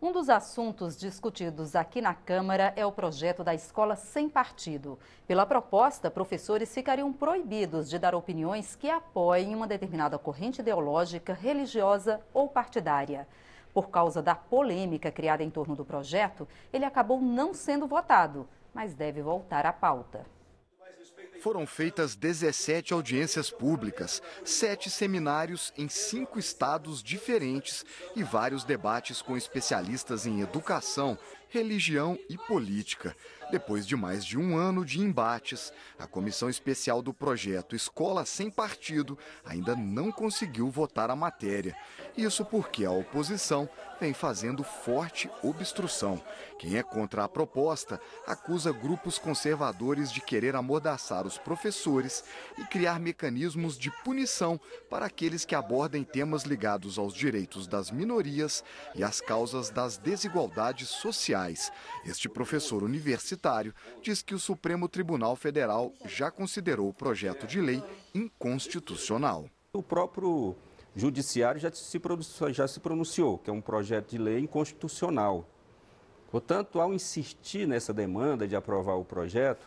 Um dos assuntos discutidos aqui na Câmara é o projeto da escola sem partido. Pela proposta, professores ficariam proibidos de dar opiniões que apoiem uma determinada corrente ideológica, religiosa ou partidária. Por causa da polêmica criada em torno do projeto, ele acabou não sendo votado, mas deve voltar à pauta foram feitas 17 audiências públicas, sete seminários em cinco estados diferentes e vários debates com especialistas em educação, religião e política. Depois de mais de um ano de embates, a comissão especial do projeto Escola Sem Partido ainda não conseguiu votar a matéria. Isso porque a oposição vem fazendo forte obstrução. Quem é contra a proposta acusa grupos conservadores de querer amordaçar os professores e criar mecanismos de punição para aqueles que abordem temas ligados aos direitos das minorias e às causas das desigualdades sociais. Este professor universitário diz que o Supremo Tribunal Federal já considerou o projeto de lei inconstitucional. O próprio judiciário já se, pronunciou, já se pronunciou que é um projeto de lei inconstitucional. Portanto, ao insistir nessa demanda de aprovar o projeto,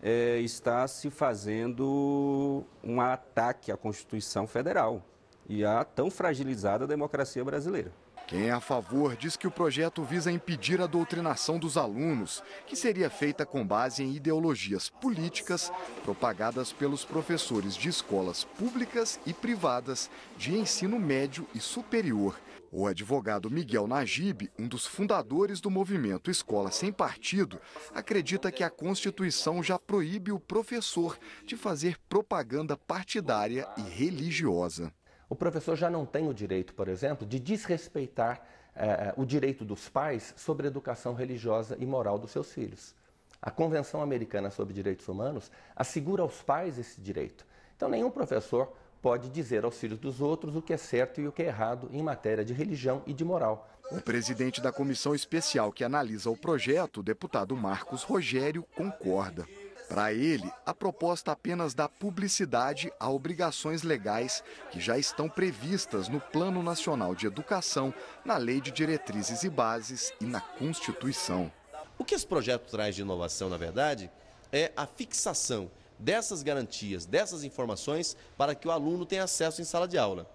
é, está se fazendo um ataque à Constituição Federal e a tão fragilizada democracia brasileira. Quem é a favor diz que o projeto visa impedir a doutrinação dos alunos, que seria feita com base em ideologias políticas propagadas pelos professores de escolas públicas e privadas de ensino médio e superior. O advogado Miguel Najib, um dos fundadores do movimento Escola Sem Partido, acredita que a Constituição já proíbe o professor de fazer propaganda partidária e religiosa. O professor já não tem o direito, por exemplo, de desrespeitar eh, eh, o direito dos pais sobre a educação religiosa e moral dos seus filhos. A Convenção Americana sobre Direitos Humanos assegura aos pais esse direito. Então, nenhum professor pode dizer aos filhos dos outros o que é certo e o que é errado em matéria de religião e de moral. O presidente da comissão especial que analisa o projeto, o deputado Marcos Rogério, concorda. Para ele, a proposta apenas dá publicidade a obrigações legais que já estão previstas no Plano Nacional de Educação, na Lei de Diretrizes e Bases e na Constituição. O que esse projeto traz de inovação, na verdade, é a fixação dessas garantias, dessas informações, para que o aluno tenha acesso em sala de aula.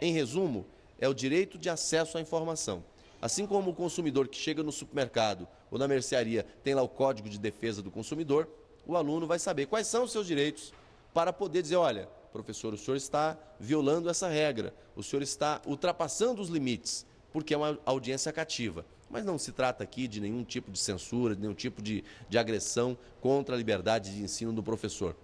Em resumo, é o direito de acesso à informação. Assim como o consumidor que chega no supermercado ou na mercearia tem lá o Código de Defesa do Consumidor, o aluno vai saber quais são os seus direitos para poder dizer, olha, professor, o senhor está violando essa regra, o senhor está ultrapassando os limites, porque é uma audiência cativa. Mas não se trata aqui de nenhum tipo de censura, de nenhum tipo de, de agressão contra a liberdade de ensino do professor.